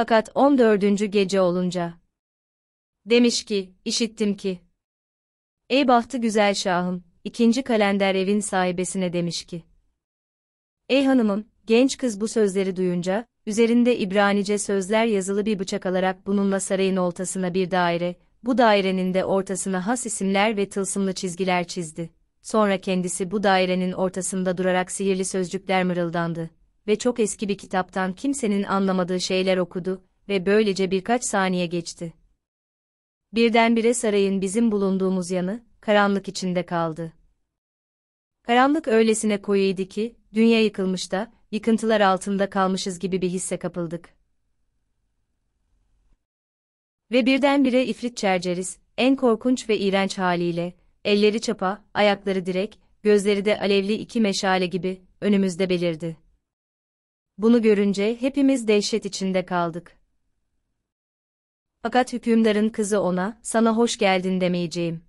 Fakat 14. gece olunca demiş ki, işittim ki Ey bahtı güzel şahım, ikinci kalender evin sahibesine demiş ki Ey hanımım, genç kız bu sözleri duyunca, üzerinde İbranice sözler yazılı bir bıçak alarak bununla sarayın ortasına bir daire, bu dairenin de ortasına has isimler ve tılsımlı çizgiler çizdi. Sonra kendisi bu dairenin ortasında durarak sihirli sözcükler mırıldandı ve çok eski bir kitaptan kimsenin anlamadığı şeyler okudu ve böylece birkaç saniye geçti. Birdenbire sarayın bizim bulunduğumuz yanı, karanlık içinde kaldı. Karanlık öylesine koyuydu ki, dünya yıkılmış da, yıkıntılar altında kalmışız gibi bir hisse kapıldık. Ve birdenbire ifrit Çerceris, en korkunç ve iğrenç haliyle, elleri çapa, ayakları direk, gözleri de alevli iki meşale gibi, önümüzde belirdi. Bunu görünce hepimiz dehşet içinde kaldık. Fakat hükümdarın kızı ona, sana hoş geldin demeyeceğim.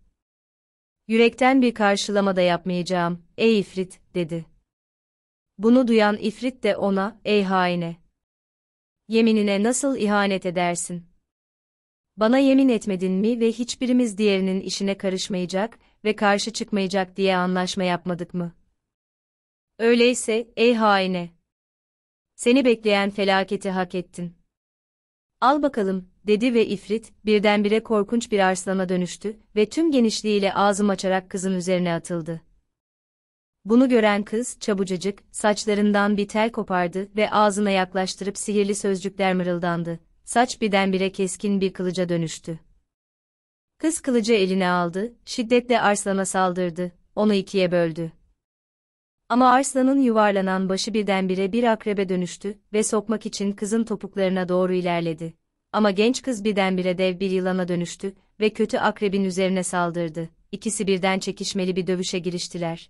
Yürekten bir karşılama da yapmayacağım, ey ifrit, dedi. Bunu duyan ifrit de ona, ey haine! Yeminine nasıl ihanet edersin? Bana yemin etmedin mi ve hiçbirimiz diğerinin işine karışmayacak ve karşı çıkmayacak diye anlaşma yapmadık mı? Öyleyse, ey haine! Seni bekleyen felaketi hak ettin. Al bakalım, dedi ve ifrit, birdenbire korkunç bir arslana dönüştü ve tüm genişliğiyle ağzım açarak kızın üzerine atıldı. Bunu gören kız, çabucacık, saçlarından bir tel kopardı ve ağzına yaklaştırıp sihirli sözcükler mırıldandı. Saç birdenbire keskin bir kılıca dönüştü. Kız kılıcı eline aldı, şiddetle arslana saldırdı, onu ikiye böldü. Ama Arslan'ın yuvarlanan başı birdenbire bir akrebe dönüştü ve sokmak için kızın topuklarına doğru ilerledi. Ama genç kız birdenbire dev bir yılana dönüştü ve kötü akrebin üzerine saldırdı. İkisi birden çekişmeli bir dövüşe giriştiler.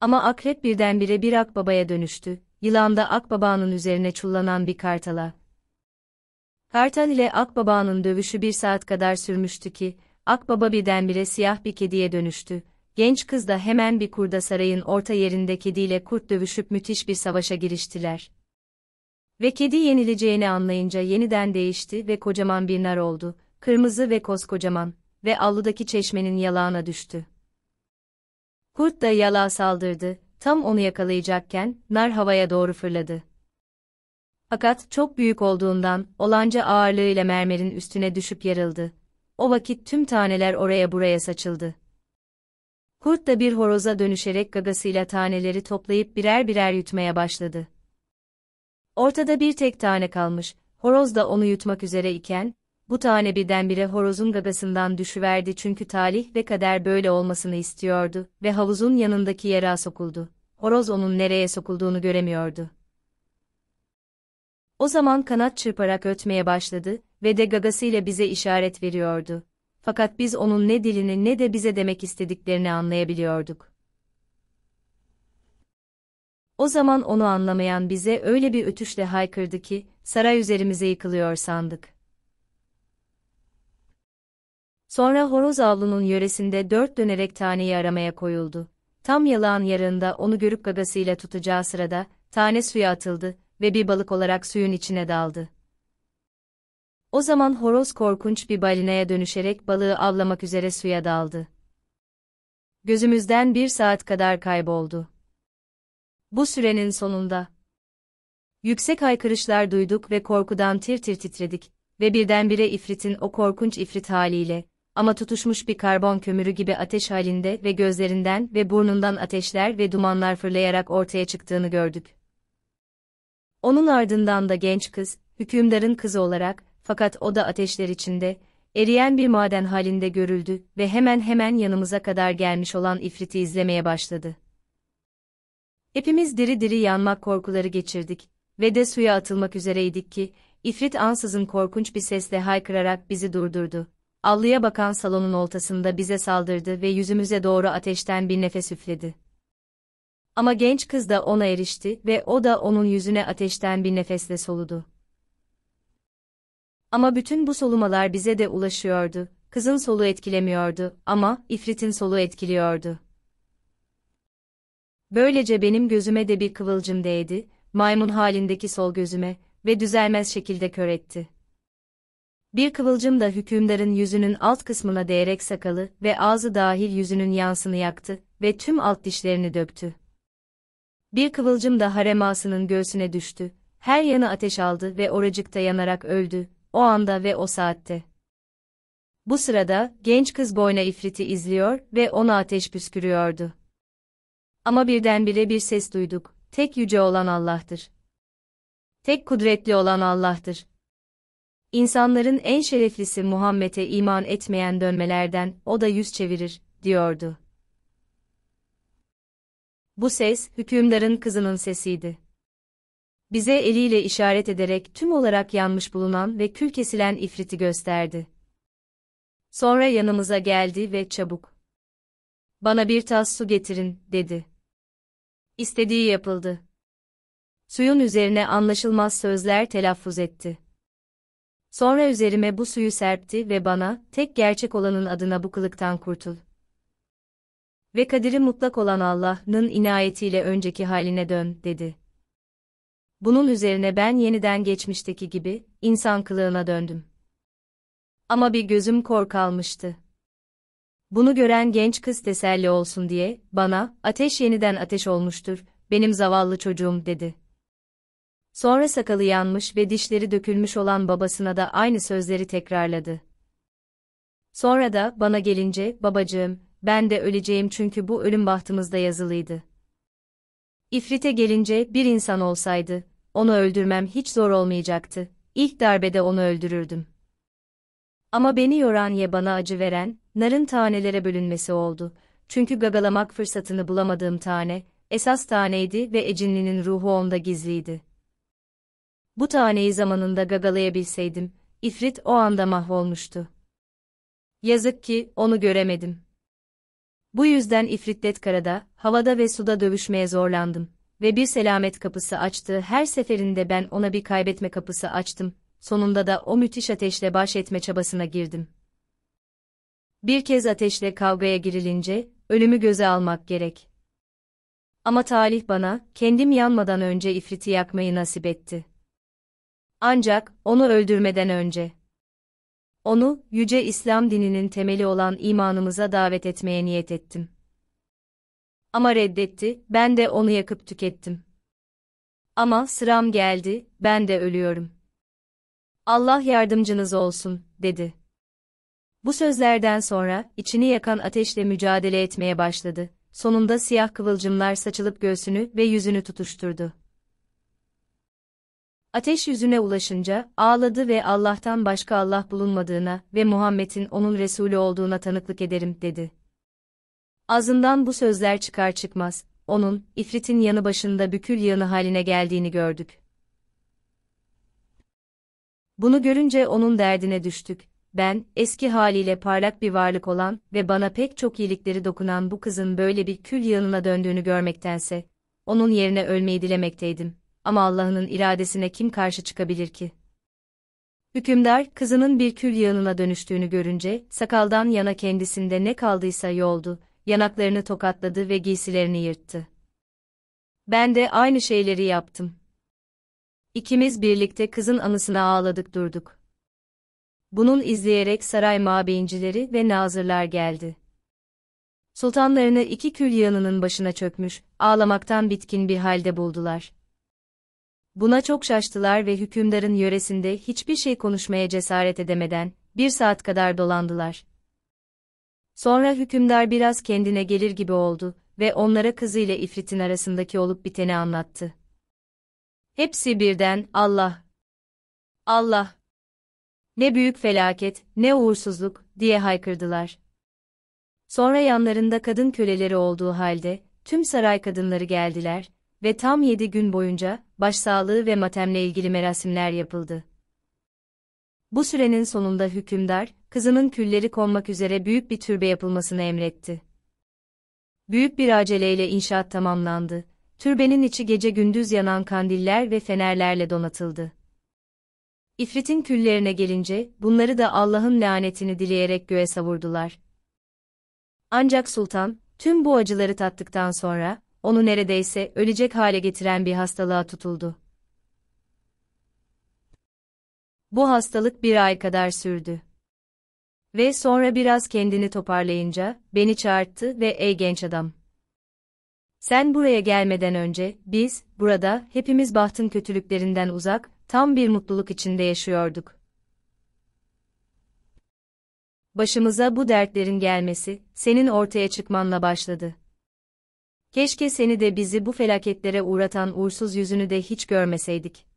Ama akrep birdenbire bir akbabaya dönüştü, yılan da akbabanın üzerine çullanan bir kartala. Kartal ile akbabanın dövüşü bir saat kadar sürmüştü ki, akbaba birdenbire siyah bir kediye dönüştü genç kız da hemen bir kurda sarayın orta yerinde kediyle kurt dövüşüp müthiş bir savaşa giriştiler. Ve kedi yenileceğini anlayınca yeniden değişti ve kocaman bir nar oldu, kırmızı ve koskocaman ve avludaki çeşmenin yalağına düştü. Kurt da yalağa saldırdı, tam onu yakalayacakken nar havaya doğru fırladı. Fakat çok büyük olduğundan olanca ağırlığıyla mermerin üstüne düşüp yarıldı. O vakit tüm taneler oraya buraya saçıldı. Kurt da bir horoza dönüşerek gagasıyla taneleri toplayıp birer birer yutmaya başladı. Ortada bir tek tane kalmış, horoz da onu yutmak üzere iken, bu tane birdenbire horozun gagasından düşüverdi çünkü talih ve kader böyle olmasını istiyordu ve havuzun yanındaki yere sokuldu. Horoz onun nereye sokulduğunu göremiyordu. O zaman kanat çırparak ötmeye başladı ve de gagasıyla bize işaret veriyordu fakat biz onun ne dilini ne de bize demek istediklerini anlayabiliyorduk. O zaman onu anlamayan bize öyle bir ötüşle haykırdı ki, saray üzerimize yıkılıyor sandık. Sonra horoz avlunun yöresinde dört dönerek taneyi aramaya koyuldu. Tam yalağın yarığında onu görüp gagasıyla tutacağı sırada, tane suya atıldı ve bir balık olarak suyun içine daldı. O zaman horoz korkunç bir balinaya dönüşerek balığı avlamak üzere suya daldı. Gözümüzden bir saat kadar kayboldu. Bu sürenin sonunda. Yüksek haykırışlar duyduk ve korkudan tir tir titredik ve birdenbire ifritin o korkunç ifrit haliyle, ama tutuşmuş bir karbon kömürü gibi ateş halinde ve gözlerinden ve burnundan ateşler ve dumanlar fırlayarak ortaya çıktığını gördük. Onun ardından da genç kız, hükümdarın kızı olarak, fakat o da ateşler içinde, eriyen bir maden halinde görüldü ve hemen hemen yanımıza kadar gelmiş olan ifriti izlemeye başladı. Hepimiz diri diri yanmak korkuları geçirdik ve de suya atılmak üzereydik ki, ifrit ansızın korkunç bir sesle haykırarak bizi durdurdu. Allıya bakan salonun oltasında bize saldırdı ve yüzümüze doğru ateşten bir nefes üfledi. Ama genç kız da ona erişti ve o da onun yüzüne ateşten bir nefesle soludu. Ama bütün bu solumalar bize de ulaşıyordu. Kızın solu etkilemiyordu ama ifritin solu etkiliyordu. Böylece benim gözüme de bir kıvılcım değdi, maymun halindeki sol gözüme ve düzelmez şekilde kör etti. Bir kıvılcım da hükümdarın yüzünün alt kısmına değerek sakalı ve ağzı dahil yüzünün yansını yaktı ve tüm alt dişlerini döktü. Bir kıvılcım da haremasının göğsüne düştü, her yanı ateş aldı ve oracıkta yanarak öldü o anda ve o saatte. Bu sırada, genç kız boyna ifriti izliyor ve ona ateş püskürüyordu. Ama birdenbire bir ses duyduk, tek yüce olan Allah'tır. Tek kudretli olan Allah'tır. İnsanların en şereflisi Muhammed'e iman etmeyen dönmelerden, o da yüz çevirir, diyordu. Bu ses, hükümdarın kızının sesiydi bize eliyle işaret ederek tüm olarak yanmış bulunan ve kül kesilen ifriti gösterdi. Sonra yanımıza geldi ve çabuk. Bana bir tas su getirin, dedi. İstediği yapıldı. Suyun üzerine anlaşılmaz sözler telaffuz etti. Sonra üzerime bu suyu serpti ve bana, tek gerçek olanın adına bu kılıktan kurtul. Ve kadiri mutlak olan Allah'ın inayetiyle önceki haline dön, dedi bunun üzerine ben yeniden geçmişteki gibi, insan kılığına döndüm. Ama bir gözüm kor kalmıştı. Bunu gören genç kız teselli olsun diye, bana, ateş yeniden ateş olmuştur, benim zavallı çocuğum dedi. Sonra sakalı yanmış ve dişleri dökülmüş olan babasına da aynı sözleri tekrarladı. Sonra da bana gelince, babacığım, ben de öleceğim çünkü bu ölüm bahtımızda yazılıydı. İfrite gelince bir insan olsaydı, onu öldürmem hiç zor olmayacaktı. İlk darbede onu öldürürdüm. Ama beni yoran ye bana acı veren, narın tanelere bölünmesi oldu. Çünkü gagalamak fırsatını bulamadığım tane, esas taneydi ve Ecinli'nin ruhu onda gizliydi. Bu taneyi zamanında gagalayabilseydim, ifrit o anda mahvolmuştu. Yazık ki, onu göremedim. Bu yüzden ifritlet karada, havada ve suda dövüşmeye zorlandım ve bir selamet kapısı açtı. Her seferinde ben ona bir kaybetme kapısı açtım. Sonunda da o müthiş ateşle baş etme çabasına girdim. Bir kez ateşle kavgaya girilince ölümü göze almak gerek. Ama talih bana kendim yanmadan önce ifriti yakmayı nasip etti. Ancak onu öldürmeden önce onu yüce İslam dininin temeli olan imanımıza davet etmeye niyet ettim. Ama reddetti, ben de onu yakıp tükettim. Ama sıram geldi, ben de ölüyorum. Allah yardımcınız olsun, dedi. Bu sözlerden sonra, içini yakan ateşle mücadele etmeye başladı. Sonunda siyah kıvılcımlar saçılıp göğsünü ve yüzünü tutuşturdu. Ateş yüzüne ulaşınca, ağladı ve Allah'tan başka Allah bulunmadığına ve Muhammed'in onun Resulü olduğuna tanıklık ederim, dedi. Ağzından bu sözler çıkar çıkmaz, onun, ifritin yanı başında bükül yanı haline geldiğini gördük. Bunu görünce onun derdine düştük. Ben, eski haliyle parlak bir varlık olan ve bana pek çok iyilikleri dokunan bu kızın böyle bir kül yanına döndüğünü görmektense, onun yerine ölmeyi dilemekteydim. Ama Allah'ın iradesine kim karşı çıkabilir ki? Hükümdar, kızının bir kül yanına dönüştüğünü görünce, sakaldan yana kendisinde ne kaldıysa yoldu, yanaklarını tokatladı ve giysilerini yırttı. Ben de aynı şeyleri yaptım. İkimiz birlikte kızın anısına ağladık durduk. Bunun izleyerek saray mabeyincileri ve nazırlar geldi. Sultanlarını iki kül yığınının başına çökmüş, ağlamaktan bitkin bir halde buldular. Buna çok şaştılar ve hükümdarın yöresinde hiçbir şey konuşmaya cesaret edemeden, bir saat kadar dolandılar. Sonra hükümdar biraz kendine gelir gibi oldu ve onlara kızıyla ifritin arasındaki olup biteni anlattı. Hepsi birden Allah, Allah, ne büyük felaket, ne uğursuzluk diye haykırdılar. Sonra yanlarında kadın köleleri olduğu halde tüm saray kadınları geldiler ve tam yedi gün boyunca başsağlığı ve matemle ilgili merasimler yapıldı. Bu sürenin sonunda hükümdar kızımın külleri konmak üzere büyük bir türbe yapılmasını emretti. Büyük bir aceleyle inşaat tamamlandı. Türbenin içi gece gündüz yanan kandiller ve fenerlerle donatıldı. İfritin küllerine gelince, bunları da Allah'ın lanetini dileyerek göğe savurdular. Ancak sultan, tüm bu acıları tattıktan sonra, onu neredeyse ölecek hale getiren bir hastalığa tutuldu. Bu hastalık bir ay kadar sürdü. Ve sonra biraz kendini toparlayınca, beni çağırttı ve ey genç adam. Sen buraya gelmeden önce, biz, burada, hepimiz bahtın kötülüklerinden uzak, tam bir mutluluk içinde yaşıyorduk. Başımıza bu dertlerin gelmesi, senin ortaya çıkmanla başladı. Keşke seni de bizi bu felaketlere uğratan uğursuz yüzünü de hiç görmeseydik.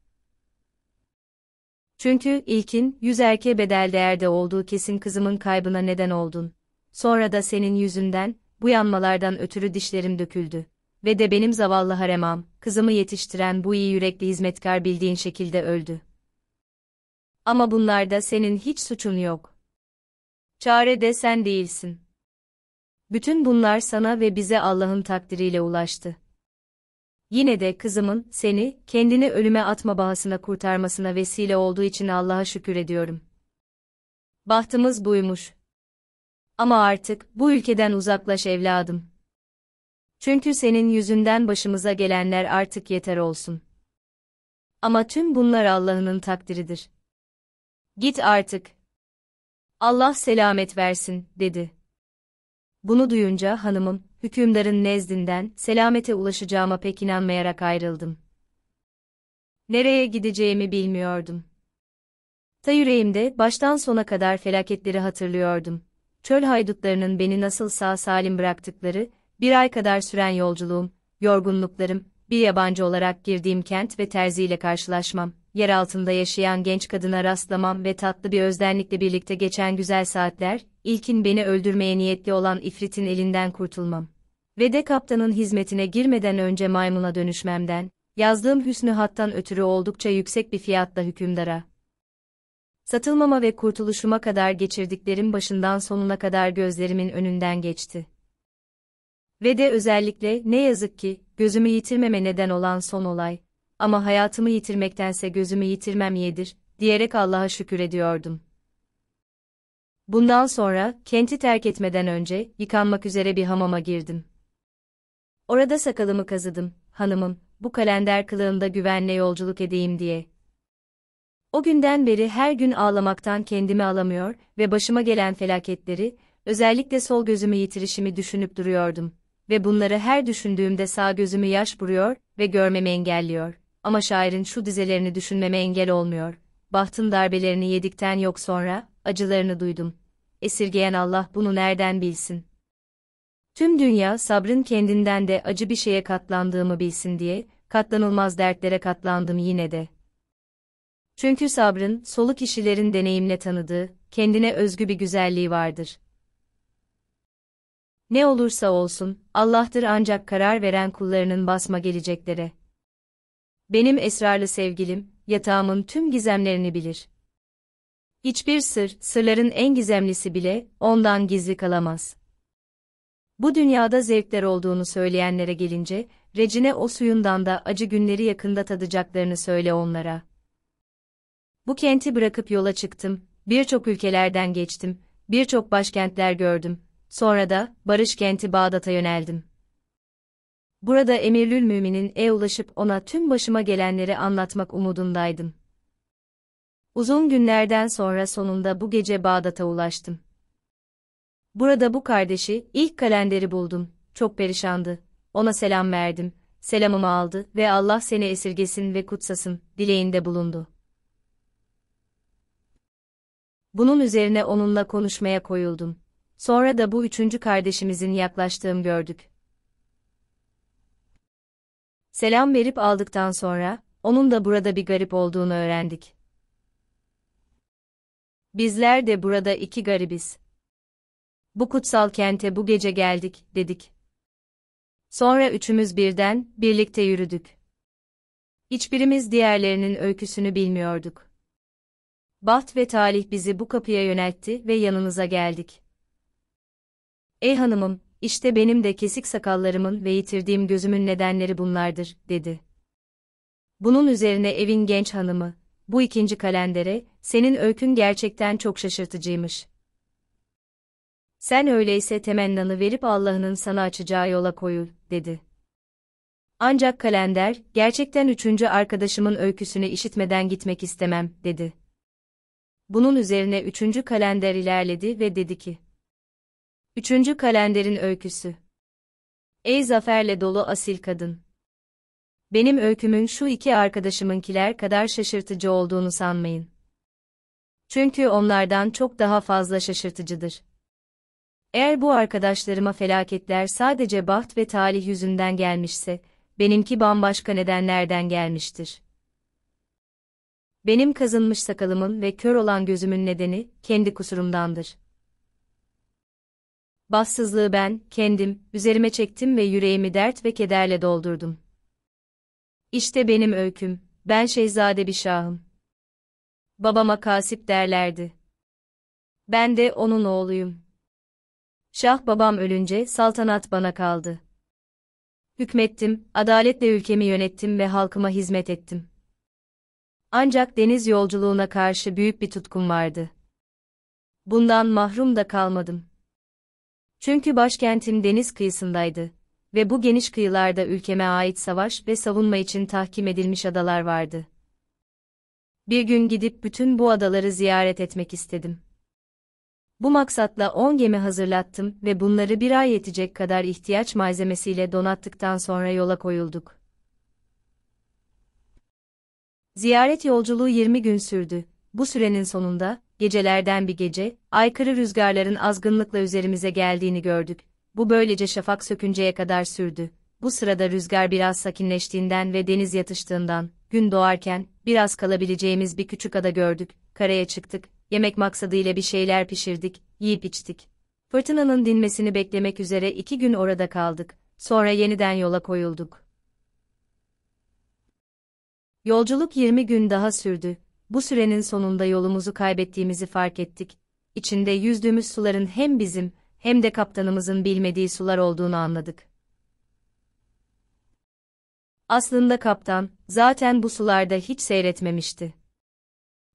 Çünkü ilkin, yüz erke bedel değerde olduğu kesin kızımın kaybına neden oldun. Sonra da senin yüzünden, bu yanmalardan ötürü dişlerim döküldü. Ve de benim zavallı haremam, kızımı yetiştiren bu iyi yürekli hizmetkar bildiğin şekilde öldü. Ama bunlarda senin hiç suçun yok. Çare de sen değilsin. Bütün bunlar sana ve bize Allah'ın takdiriyle ulaştı. Yine de kızımın seni kendini ölüme atma bahasına kurtarmasına vesile olduğu için Allah'a şükür ediyorum. Bahtımız buymuş. Ama artık bu ülkeden uzaklaş evladım. Çünkü senin yüzünden başımıza gelenler artık yeter olsun. Ama tüm bunlar Allah'ın takdiridir. Git artık. Allah selamet versin, dedi. Bunu duyunca hanımım, hükümdarın nezdinden selamete ulaşacağıma pek inanmayarak ayrıldım. Nereye gideceğimi bilmiyordum. Ta yüreğimde baştan sona kadar felaketleri hatırlıyordum. Çöl haydutlarının beni nasıl sağ salim bıraktıkları, bir ay kadar süren yolculuğum, yorgunluklarım, bir yabancı olarak girdiğim kent ve terziyle karşılaşmam, yer altında yaşayan genç kadına rastlamam ve tatlı bir özdenlikle birlikte geçen güzel saatler, ilkin beni öldürmeye niyetli olan ifritin elinden kurtulmam. Ve de kaptanın hizmetine girmeden önce maymuna dönüşmemden, yazdığım hüsnü hattan ötürü oldukça yüksek bir fiyatla hükümdara. Satılmama ve kurtuluşuma kadar geçirdiklerim başından sonuna kadar gözlerimin önünden geçti. Ve de özellikle ne yazık ki gözümü yitirmeme neden olan son olay ama hayatımı yitirmektense gözümü yitirmem yedir diyerek Allah'a şükür ediyordum. Bundan sonra, kenti terk etmeden önce, yıkanmak üzere bir hamama girdim. Orada sakalımı kazıdım, hanımım, bu kalender kılığında güvenle yolculuk edeyim diye. O günden beri her gün ağlamaktan kendimi alamıyor ve başıma gelen felaketleri, özellikle sol gözümü yitirişimi düşünüp duruyordum ve bunları her düşündüğümde sağ gözümü yaş buruyor ve görmemi engelliyor. Ama şairin şu dizelerini düşünmeme engel olmuyor. Bahtın darbelerini yedikten yok sonra, acılarını duydum. Esirgeyen Allah bunu nereden bilsin? Tüm dünya sabrın kendinden de acı bir şeye katlandığımı bilsin diye, katlanılmaz dertlere katlandım yine de. Çünkü sabrın, solu kişilerin deneyimle tanıdığı, kendine özgü bir güzelliği vardır. Ne olursa olsun, Allah'tır ancak karar veren kullarının basma geleceklere. Benim esrarlı sevgilim, yatağımın tüm gizemlerini bilir. Hiçbir sır, sırların en gizemlisi bile, ondan gizli kalamaz. Bu dünyada zevkler olduğunu söyleyenlere gelince, Recine o suyundan da acı günleri yakında tadacaklarını söyle onlara. Bu kenti bırakıp yola çıktım, birçok ülkelerden geçtim, birçok başkentler gördüm, sonra da barış kenti Bağdat'a yöneldim. Burada Emirül Mümin'in e ulaşıp ona tüm başıma gelenleri anlatmak umudundaydım. Uzun günlerden sonra sonunda bu gece Bağdat'a ulaştım. Burada bu kardeşi, ilk kalenderi buldum, çok perişandı. Ona selam verdim, selamımı aldı ve Allah seni esirgesin ve kutsasın, dileğinde bulundu. Bunun üzerine onunla konuşmaya koyuldum. Sonra da bu üçüncü kardeşimizin yaklaştığım gördük. Selam verip aldıktan sonra, onun da burada bir garip olduğunu öğrendik. Bizler de burada iki garibiz. Bu kutsal kente bu gece geldik, dedik. Sonra üçümüz birden, birlikte yürüdük. Hiçbirimiz diğerlerinin öyküsünü bilmiyorduk. Baht ve talih bizi bu kapıya yöneltti ve yanınıza geldik. Ey hanımım, işte benim de kesik sakallarımın ve yitirdiğim gözümün nedenleri bunlardır, dedi. Bunun üzerine evin genç hanımı, bu ikinci kalendere, senin öykün gerçekten çok şaşırtıcıymış. Sen öyleyse temennanı verip Allah'ın sana açacağı yola koyul, dedi. Ancak kalender, gerçekten üçüncü arkadaşımın öyküsünü işitmeden gitmek istemem, dedi. Bunun üzerine üçüncü kalender ilerledi ve dedi ki. Üçüncü kalenderin öyküsü. Ey zaferle dolu asil kadın benim öykümün şu iki arkadaşımınkiler kadar şaşırtıcı olduğunu sanmayın. Çünkü onlardan çok daha fazla şaşırtıcıdır. Eğer bu arkadaşlarıma felaketler sadece baht ve talih yüzünden gelmişse, benimki bambaşka nedenlerden gelmiştir. Benim kazınmış sakalımın ve kör olan gözümün nedeni kendi kusurumdandır. Bassızlığı ben, kendim, üzerime çektim ve yüreğimi dert ve kederle doldurdum. İşte benim öyküm, ben Şehzade bir şahım. Babama Kasip derlerdi. Ben de onun oğluyum. Şah babam ölünce saltanat bana kaldı. Hükmettim, adaletle ülkemi yönettim ve halkıma hizmet ettim. Ancak deniz yolculuğuna karşı büyük bir tutkum vardı. Bundan mahrum da kalmadım. Çünkü başkentim deniz kıyısındaydı ve bu geniş kıyılarda ülkeme ait savaş ve savunma için tahkim edilmiş adalar vardı. Bir gün gidip bütün bu adaları ziyaret etmek istedim. Bu maksatla 10 gemi hazırlattım ve bunları bir ay yetecek kadar ihtiyaç malzemesiyle donattıktan sonra yola koyulduk. Ziyaret yolculuğu 20 gün sürdü. Bu sürenin sonunda, gecelerden bir gece, aykırı rüzgarların azgınlıkla üzerimize geldiğini gördük bu böylece şafak sökünceye kadar sürdü. Bu sırada rüzgar biraz sakinleştiğinden ve deniz yatıştığından, gün doğarken, biraz kalabileceğimiz bir küçük ada gördük, karaya çıktık, yemek maksadıyla bir şeyler pişirdik, yiyip içtik. Fırtınanın dinmesini beklemek üzere iki gün orada kaldık, sonra yeniden yola koyulduk. Yolculuk 20 gün daha sürdü. Bu sürenin sonunda yolumuzu kaybettiğimizi fark ettik. İçinde yüzdüğümüz suların hem bizim hem de kaptanımızın bilmediği sular olduğunu anladık. Aslında kaptan, zaten bu sularda hiç seyretmemişti.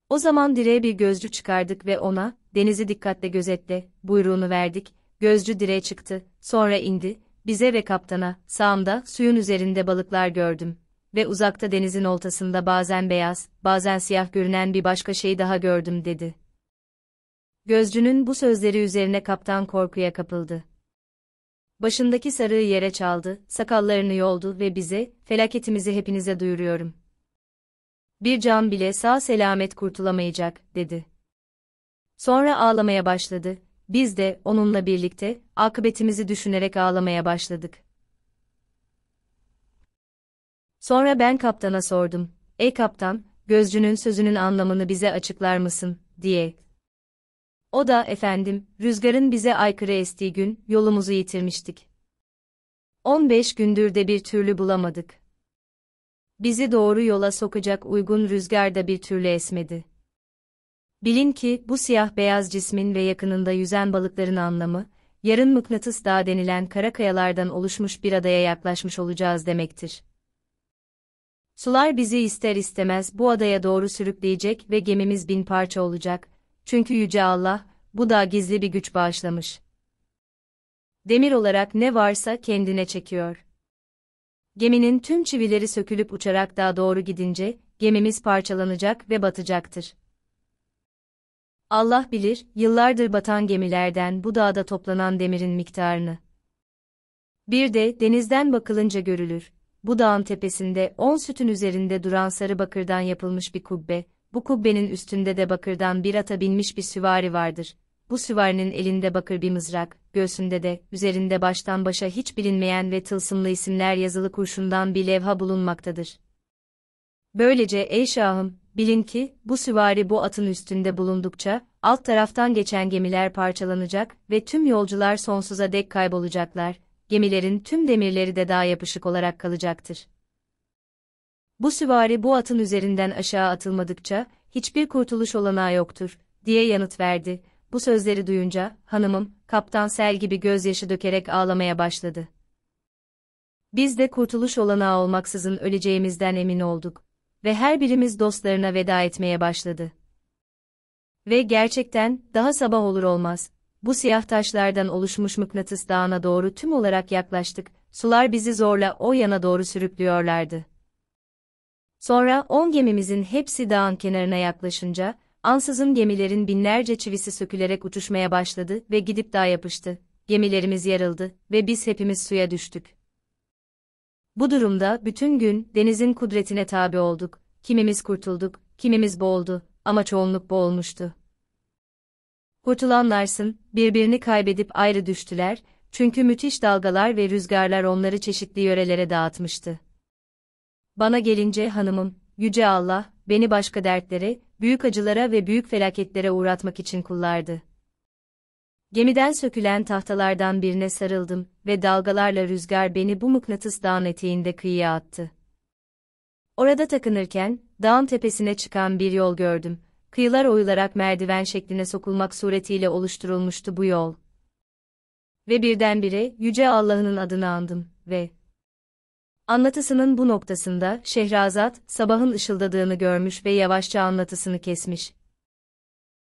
O zaman direğe bir gözcü çıkardık ve ona, denizi dikkatle gözetle, buyruğunu verdik, gözcü direğe çıktı, sonra indi, bize ve kaptana, sağımda, suyun üzerinde balıklar gördüm ve uzakta denizin oltasında bazen beyaz, bazen siyah görünen bir başka şey daha gördüm dedi. Gözcünün bu sözleri üzerine kaptan korkuya kapıldı. Başındaki sarığı yere çaldı, sakallarını yoldu ve bize, felaketimizi hepinize duyuruyorum. Bir can bile sağ selamet kurtulamayacak, dedi. Sonra ağlamaya başladı, biz de, onunla birlikte, akıbetimizi düşünerek ağlamaya başladık. Sonra ben kaptana sordum, ey kaptan, gözcünün sözünün anlamını bize açıklar mısın, diye, o da efendim, rüzgarın bize aykırı estiği gün yolumuzu yitirmiştik. 15 gündür de bir türlü bulamadık. Bizi doğru yola sokacak uygun rüzgar da bir türlü esmedi. Bilin ki bu siyah beyaz cismin ve yakınında yüzen balıkların anlamı, yarın Mıknatıs Dağı denilen kara kayalardan oluşmuş bir adaya yaklaşmış olacağız demektir. Sular bizi ister istemez bu adaya doğru sürükleyecek ve gemimiz bin parça olacak, çünkü Yüce Allah, bu da gizli bir güç bağışlamış. Demir olarak ne varsa kendine çekiyor. Geminin tüm çivileri sökülüp uçarak daha doğru gidince, gemimiz parçalanacak ve batacaktır. Allah bilir, yıllardır batan gemilerden bu dağda toplanan demirin miktarını. Bir de denizden bakılınca görülür. Bu dağın tepesinde on sütün üzerinde duran sarı bakırdan yapılmış bir kubbe, bu kubbenin üstünde de bakırdan bir ata binmiş bir süvari vardır. Bu süvarinin elinde bakır bir mızrak, göğsünde de, üzerinde baştan başa hiç bilinmeyen ve tılsımlı isimler yazılı kurşundan bir levha bulunmaktadır. Böylece ey şahım, bilin ki, bu süvari bu atın üstünde bulundukça, alt taraftan geçen gemiler parçalanacak ve tüm yolcular sonsuza dek kaybolacaklar, gemilerin tüm demirleri de daha yapışık olarak kalacaktır bu süvari bu atın üzerinden aşağı atılmadıkça, hiçbir kurtuluş olanağı yoktur, diye yanıt verdi. Bu sözleri duyunca, hanımım, kaptan sel gibi gözyaşı dökerek ağlamaya başladı. Biz de kurtuluş olanağı olmaksızın öleceğimizden emin olduk. Ve her birimiz dostlarına veda etmeye başladı. Ve gerçekten, daha sabah olur olmaz, bu siyah taşlardan oluşmuş mıknatıs dağına doğru tüm olarak yaklaştık, sular bizi zorla o yana doğru sürüklüyorlardı. Sonra on gemimizin hepsi dağın kenarına yaklaşınca, ansızın gemilerin binlerce çivisi sökülerek uçuşmaya başladı ve gidip dağa yapıştı. Gemilerimiz yarıldı ve biz hepimiz suya düştük. Bu durumda bütün gün denizin kudretine tabi olduk. Kimimiz kurtulduk, kimimiz boğuldu ama çoğunluk boğulmuştu. Kurtulanlarsın, birbirini kaybedip ayrı düştüler, çünkü müthiş dalgalar ve rüzgarlar onları çeşitli yörelere dağıtmıştı. Bana gelince hanımım, Yüce Allah, beni başka dertlere, büyük acılara ve büyük felaketlere uğratmak için kullardı. Gemiden sökülen tahtalardan birine sarıldım ve dalgalarla rüzgar beni bu mıknatıs dağın eteğinde kıyıya attı. Orada takınırken, dağın tepesine çıkan bir yol gördüm. Kıyılar oyularak merdiven şekline sokulmak suretiyle oluşturulmuştu bu yol. Ve birdenbire Yüce Allah'ın adını andım ve Anlatısının bu noktasında Şehrazat sabahın ışıldadığını görmüş ve yavaşça anlatısını kesmiş.